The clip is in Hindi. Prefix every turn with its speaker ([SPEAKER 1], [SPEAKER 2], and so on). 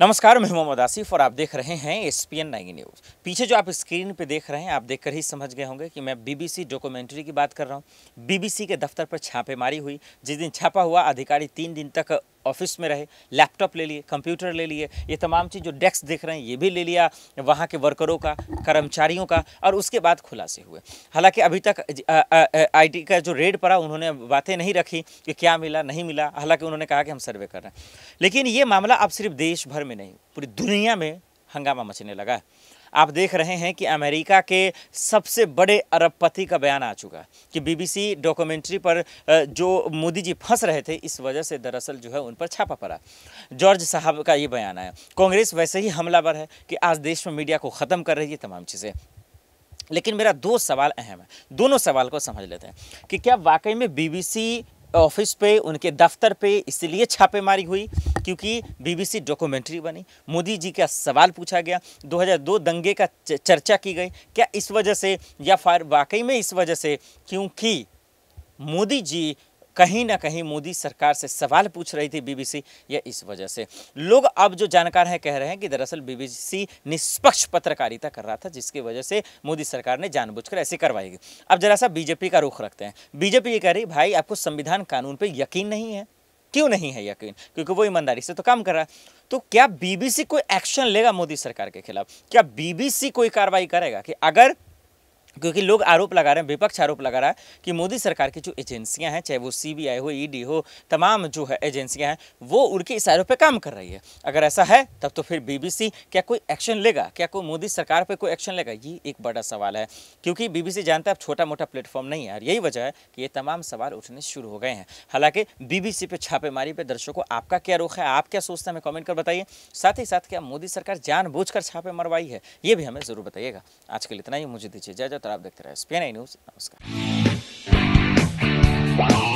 [SPEAKER 1] नमस्कार मैं मोहम्मद आसिफ और आप देख रहे हैं S P N nine news पीछे जो आप स्क्रीन पे देख रहे हैं आप देखकर ही समझ गए होंगे कि मैं बीबीसी डॉक्यूमेंट्री की बात कर रहा हूँ बीबीसी के दफ्तर पर छापेमारी हुई जिस दिन छापा हुआ अधिकारी तीन दिन तक ऑफिस में रहे लैपटॉप ले लिए कंप्यूटर ले लिए ये तमाम चीज़ जो डेस्क देख रहे हैं ये भी ले लिया वहाँ के वर्करों का कर्मचारियों का और उसके बाद खुलासे हुए हालांकि अभी तक आई का जो रेड पड़ा उन्होंने बातें नहीं रखी कि क्या मिला नहीं मिला हालांकि उन्होंने कहा कि हम सर्वे कर रहे हैं लेकिन ये मामला अब सिर्फ देश भर में नहीं पूरी दुनिया में हंगामा मचने लगा है आप देख रहे हैं कि अमेरिका के सबसे बड़े अरबपति का बयान आ चुका है कि बीबीसी डॉक्यूमेंट्री पर जो मोदी जी फंस रहे थे इस वजह से दरअसल जो है उन पर छापा पड़ा जॉर्ज साहब का ये बयान आया कांग्रेस वैसे ही हमलावर है कि आज देश में मीडिया को ख़त्म कर रही है तमाम चीज़ें लेकिन मेरा दो सवाल अहम है दोनों सवाल को समझ लेते हैं कि क्या वाकई में बीबीसी ऑफिस पे उनके दफ्तर पे इसलिए छापेमारी हुई क्योंकि बीबीसी डॉक्यूमेंट्री बनी मोदी जी का सवाल पूछा गया 2002 दंगे का चर्चा की गई क्या इस वजह से या फिर वाकई में इस वजह से क्योंकि मोदी जी कहीं ना कहीं मोदी सरकार से सवाल पूछ रही थी बीबीसी या इस वजह से लोग अब जो जानकार हैं कह रहे हैं कि दरअसल बीबीसी निष्पक्ष पत्रकारिता कर रहा था जिसकी वजह से मोदी सरकार ने जानबूझकर ऐसी करवाई अब जरा सा बीजेपी का रुख रखते हैं बीजेपी ये कह रही भाई आपको संविधान कानून पर यकीन नहीं है क्यों नहीं है यकीन क्योंकि वो ईमानदारी से तो काम कर रहा है तो क्या बीबीसी कोई एक्शन लेगा मोदी सरकार के खिलाफ क्या बीबीसी कोई कार्रवाई करेगा कि अगर क्योंकि लोग आरोप लगा रहे हैं विपक्ष आरोप लगा रहा है कि मोदी सरकार की जो एजेंसियां हैं चाहे वो सीबीआई हो ईडी e हो तमाम जो है एजेंसियां हैं वो उनके इशारों पे काम कर रही है अगर ऐसा है तब तो फिर बीबीसी क्या कोई एक्शन लेगा क्या कोई मोदी सरकार पे कोई एक्शन लेगा ये एक बड़ा सवाल है क्योंकि बीबीसी जानता है छोटा मोटा प्लेटफॉर्म नहीं है और यही वजह है कि ये तमाम सवाल उठने शुरू हो गए हैं हालांकि बीबीसी पर छापेमारी पर दर्शकों आपका क्या रुख है आप क्या सोचते हैं हमें कॉमेंट कर बताइए साथ ही साथ क्या मोदी सरकार कर छापे मरवाई है ये भी हमें ज़रूर बताइएगा आज के लिए इतना ही मुझे दीजिए जय जाता आप देखते रहे न्यूज़ नमस्कार